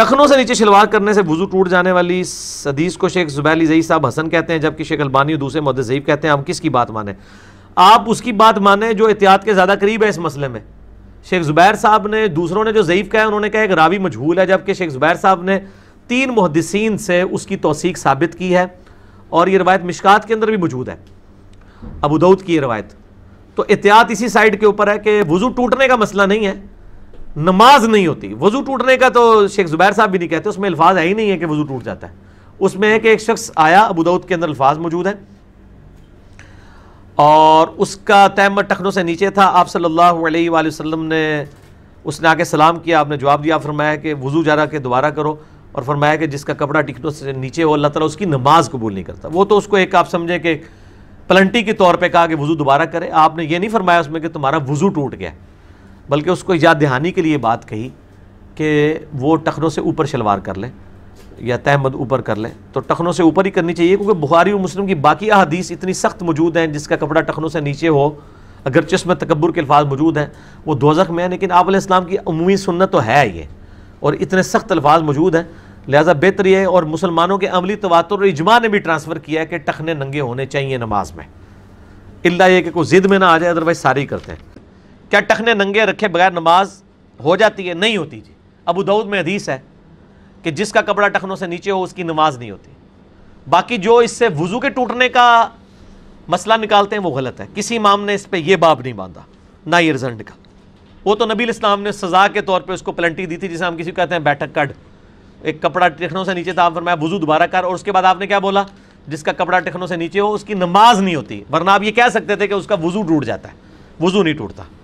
تخنوں سے نیچے شلوار کرنے سے وضو ٹوٹ جانے والی حدیث کو شیخ زبیلی زئی صاحب حسن کہتے ہیں جبکہ شیخ البانی اور دوسرے مدد ضعیف کہتے ہیں ہم کس کی بات مانیں آپ اس کی بات مانیں جو احتیاط کے زیادہ قریب ہے اس مسئلے میں شیخ زبیر صاحب نے دوسروں نے جو ضعیف کہا ہے انہوں نے کہا ایک راوی مجھول ہے جبکہ شیخ زبیر صاحب نے تین محدثین سے اس کی توثیق ثابت کی ہے اور یہ روایت مشکات کے اندر بھی موجود ہے ابود کی یہ روایت تو احتیاط اسی سائڈ کے اوپر ہے کہ وضو ٹوٹنے کا مسئلہ نہیں ہے نماز نہیں ہوتی وضو ٹوٹنے کا تو شیخ زبیر صاحب بھی نہیں کہتے اس میں الفاظ ہی نہیں ہے کہ وضو ٹوٹ جاتا ہے اس میں ہے کہ ایک شخص آیا ابودعود کے اندر الفاظ موجود ہیں اور اس کا تیمت ٹخنوں سے نیچے تھا آپ صلی اللہ علیہ وآلہ وسلم نے اس نے آ کے سلام کیا آپ نے جواب دیا فرمایا کہ وضو جارہ کے دوبارہ کرو اور فرمایا کہ جس کا کپڑا ٹکنوں سے نیچے ہو اللہ تعالیٰ اس کی نماز قبول نہیں کرتا وہ تو اس کو ایک آپ سمجھیں کہ پلنٹی کے طور پہ کہا کہ وضو دوبارہ کرے آپ نے یہ نہیں فرمایا اس میں کہ تمہارا وضو ٹوٹ گیا بلکہ اس کو یاد دہانی کے لیے بات کہی کہ وہ ٹخنوں سے اوپر شلوار کر لیں یا تحمد اوپر کر لیں تو ٹخنوں سے اوپر ہی کرنی چاہیے کیونکہ بخاری اور مسلم کی باقی احادیث اتنی سخت موجود ہیں جس کا کپڑا ٹخنوں سے نیچے ہو میں تکبر کے الفاظ موجود ہیں وہ دوزخ میں ہیں لیکن آپ علیہ السلام کی عمومی سنت تو ہے یہ اور اتنے سخت الفاظ موجود ہیں لہٰذا یہ ہے اور مسلمانوں کے عملی تواتر اور اجماع نے بھی ٹرانسفر کیا ہے کہ ٹخنے ننگے ہونے چاہیے نماز میں اللہ یہ کہ کوئی ضد میں نہ آ جائے ادروائز سارے ہی کرتے ہیں کیا ٹخنے ننگے رکھے بغیر نماز ہو جاتی ہے نہیں ہوتی جی ابو دعود میں حدیث ہے کہ جس کا کپڑا ٹخنوں سے نیچے ہو اس کی نماز نہیں ہوتی باقی جو اس سے وضو کے ٹوٹنے کا مسئلہ نکالتے ہیں وہ غلط ہے کسی امام نے اس پہ یہ باب نہیں باندھا نہ یہ رزنٹ کا وہ تو نبی الاسلام نے سزا کے طور پہ اس کو پلنٹی دی تھی جسے ہم کسی کو کہتے ہیں بیٹھک کڈ ایک کپڑا ٹخنوں سے نیچے تھا آپ فرمایا وضو دوبارہ کر اور اس کے بعد آپ نے کیا بولا جس کا کپڑا ٹخنوں سے نیچے ہو اس کی نماز نہیں ہوتی ورنہ آپ یہ کہہ سکتے تھے کہ اس کا وضو ٹوٹ جاتا ہے وضو نہیں ٹوٹتا